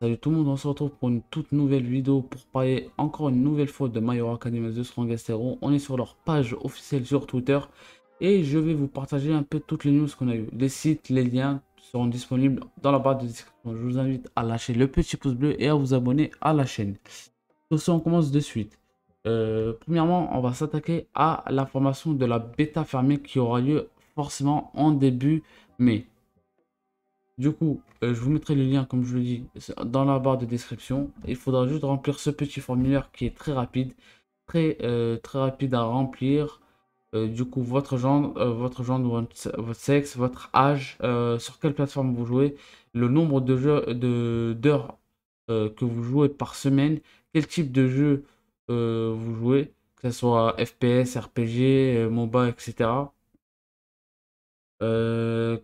Salut tout le monde, on se retrouve pour une toute nouvelle vidéo pour parler encore une nouvelle fois de My Academy de The Strongest On est sur leur page officielle sur Twitter et je vais vous partager un peu toutes les news qu'on a eu Les sites, les liens seront disponibles dans la barre de description. Je vous invite à lâcher le petit pouce bleu et à vous abonner à la chaîne. Tout ça, on commence de suite. Euh, premièrement, on va s'attaquer à la formation de la bêta fermée qui aura lieu forcément en début mai. Du coup, euh, je vous mettrai le lien, comme je le dis, dans la barre de description. Il faudra juste remplir ce petit formulaire qui est très rapide, très, euh, très rapide à remplir. Euh, du coup, votre genre, votre genre, votre sexe, votre âge, sur quelle plateforme vous jouez, le nombre de jeux de d'heures que vous jouez par semaine, quel type de jeu vous jouez, que ce soit FPS, RPG, MOBA, etc.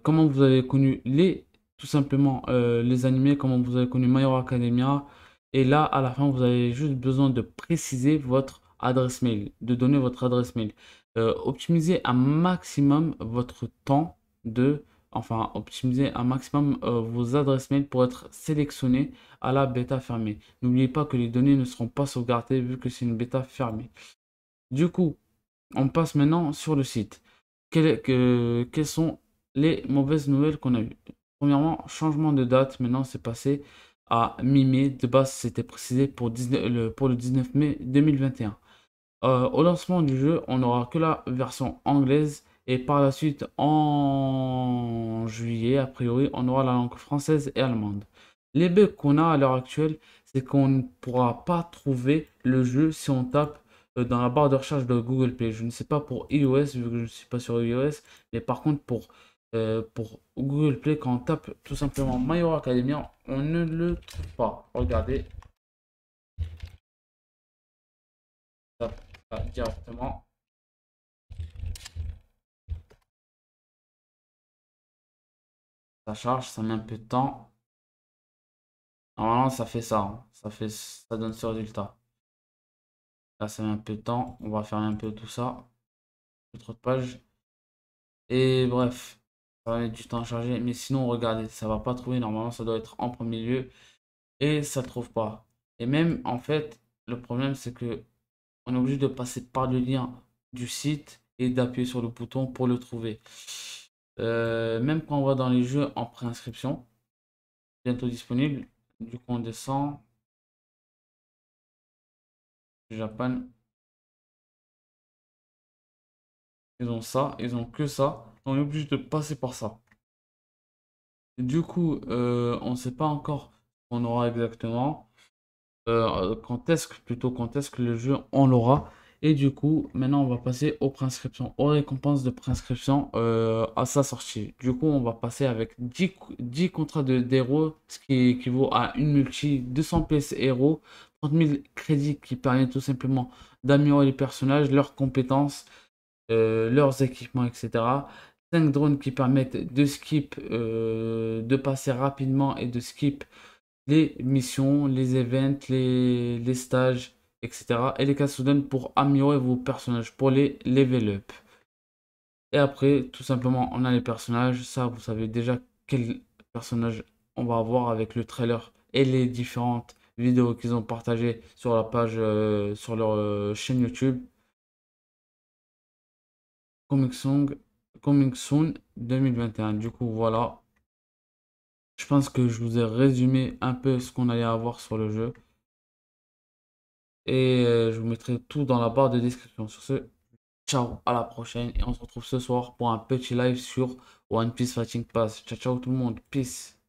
comment vous avez connu les simplement euh, les animer comme vous avez connu My Academia. Et là, à la fin, vous avez juste besoin de préciser votre adresse mail, de donner votre adresse mail. Euh, optimiser un maximum votre temps de... Enfin, optimiser un maximum euh, vos adresses mail pour être sélectionné à la bêta fermée. N'oubliez pas que les données ne seront pas sauvegardées vu que c'est une bêta fermée. Du coup, on passe maintenant sur le site. quelles que, quelles sont les mauvaises nouvelles qu'on a eues Premièrement, changement de date, maintenant c'est passé à mi-mai. De base, c'était précisé pour, le, 19 mai 2021. Euh, au lancement du jeu, on n'aura que la version anglaise et par la suite, en juillet, a priori, on aura la langue française et allemande. Les bugs qu'on a à l'heure actuelle, c'est qu'on ne pourra pas trouver le jeu si on tape euh, dans la barre de recherche de Google Play. Je ne sais pas pour iOS, vu que je ne suis pas sur iOS, mais par contre pour euh, pour Google Play, quand on tape tout simplement Mayo Academia, on ne le trouve pas. Regardez. directement. Ça charge, ça met un peu de temps. Normalement, ça fait ça. Hein. Ça, fait, ça donne ce résultat. Là, ça met un peu de temps. On va faire un peu tout ça. Trop de pages. Et bref. Ça va mettre du temps à charger. Mais sinon, regardez, ça va pas trouver. Normalement, ça doit être en premier lieu. Et ça trouve pas. Et même, en fait, le problème, c'est que on est obligé de passer par le lien du site et d'appuyer sur le bouton pour le trouver. Euh, même quand on va dans les jeux en préinscription, bientôt disponible, du coup on descend. Japan. Ils ont ça, ils ont que ça on est obligé de passer par ça. du coup, euh, on ne sait pas encore on aura exactement. Euh, quand est-ce que plutôt quand est-ce que le jeu on l'aura. Et du coup, maintenant on va passer aux prescriptions, aux récompenses de prescription euh, à sa sortie. Du coup, on va passer avec 10, 10 contrats de d'héros, ce qui équivaut à une multi, 200 ps héros, 30 000 crédits qui permettent tout simplement d'améliorer les personnages, leurs compétences, leurs équipements, etc. 5 drones qui permettent de skip, euh, de passer rapidement et de skip les missions, les events, les, stages, etc. Et les cas soudains pour améliorer vos personnages, pour les level up. Et après, tout simplement, on a les personnages. Ça, vous savez déjà quel personnage on va avoir avec le trailer et les différentes vidéos qu'ils ont partagées sur la page, euh, sur leur euh, chaîne YouTube. Comic Song, Coming Soon 2021. Du coup, voilà. Je pense que je vous ai résumé un peu ce qu'on allait avoir sur le jeu. Et euh, je vous mettrai tout dans la barre de description. Sur ce, ciao, à la prochaine. Et on se retrouve ce soir pour un petit live sur One Piece Fighting Pass. Ciao, ciao tout le monde. Peace.